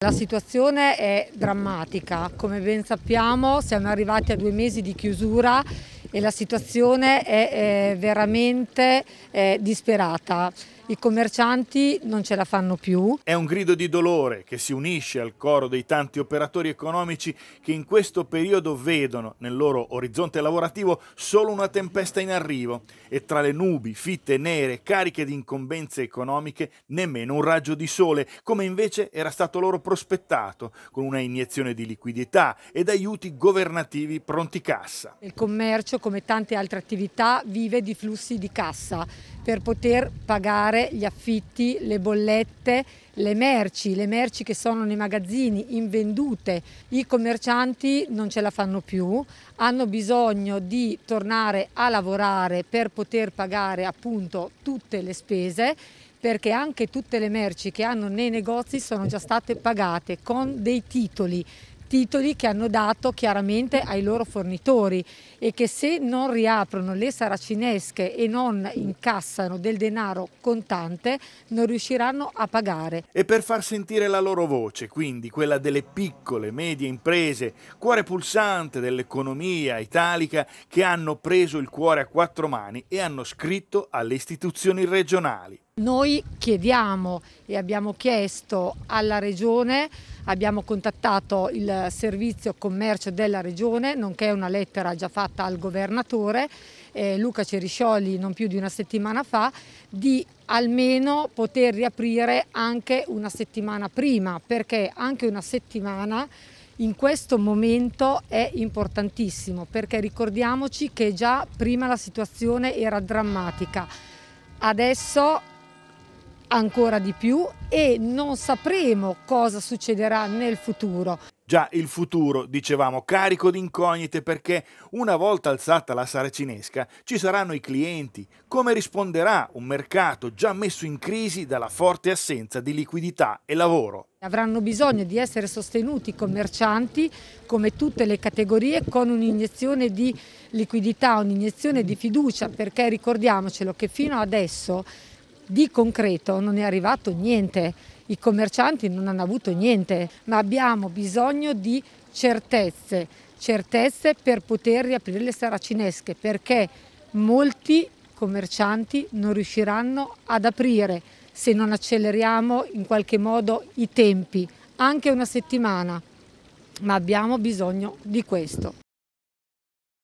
La situazione è drammatica, come ben sappiamo siamo arrivati a due mesi di chiusura e la situazione è eh, veramente eh, disperata. I commercianti non ce la fanno più. È un grido di dolore che si unisce al coro dei tanti operatori economici che in questo periodo vedono nel loro orizzonte lavorativo solo una tempesta in arrivo e tra le nubi fitte nere cariche di incombenze economiche nemmeno un raggio di sole, come invece era stato loro prospettato, con una iniezione di liquidità ed aiuti governativi pronti cassa. Il commercio commercio, come tante altre attività, vive di flussi di cassa per poter pagare gli affitti, le bollette, le merci, le merci che sono nei magazzini, invendute. I commercianti non ce la fanno più, hanno bisogno di tornare a lavorare per poter pagare appunto tutte le spese perché anche tutte le merci che hanno nei negozi sono già state pagate con dei titoli titoli che hanno dato chiaramente ai loro fornitori e che se non riaprono le saracinesche e non incassano del denaro contante non riusciranno a pagare. E per far sentire la loro voce, quindi quella delle piccole, e medie imprese, cuore pulsante dell'economia italica che hanno preso il cuore a quattro mani e hanno scritto alle istituzioni regionali. Noi chiediamo e abbiamo chiesto alla Regione, abbiamo contattato il servizio commercio della Regione, nonché una lettera già fatta al Governatore, eh, Luca Ceriscioli non più di una settimana fa, di almeno poter riaprire anche una settimana prima, perché anche una settimana in questo momento è importantissimo, perché ricordiamoci che già prima la situazione era drammatica. Adesso ancora di più e non sapremo cosa succederà nel futuro. Già il futuro, dicevamo, carico di incognite perché una volta alzata la saracinesca ci saranno i clienti. Come risponderà un mercato già messo in crisi dalla forte assenza di liquidità e lavoro? Avranno bisogno di essere sostenuti i commercianti come tutte le categorie con un'iniezione di liquidità, un'iniezione di fiducia perché ricordiamocelo che fino adesso di concreto non è arrivato niente, i commercianti non hanno avuto niente, ma abbiamo bisogno di certezze, certezze per poter riaprire le saracinesche, perché molti commercianti non riusciranno ad aprire se non acceleriamo in qualche modo i tempi, anche una settimana, ma abbiamo bisogno di questo.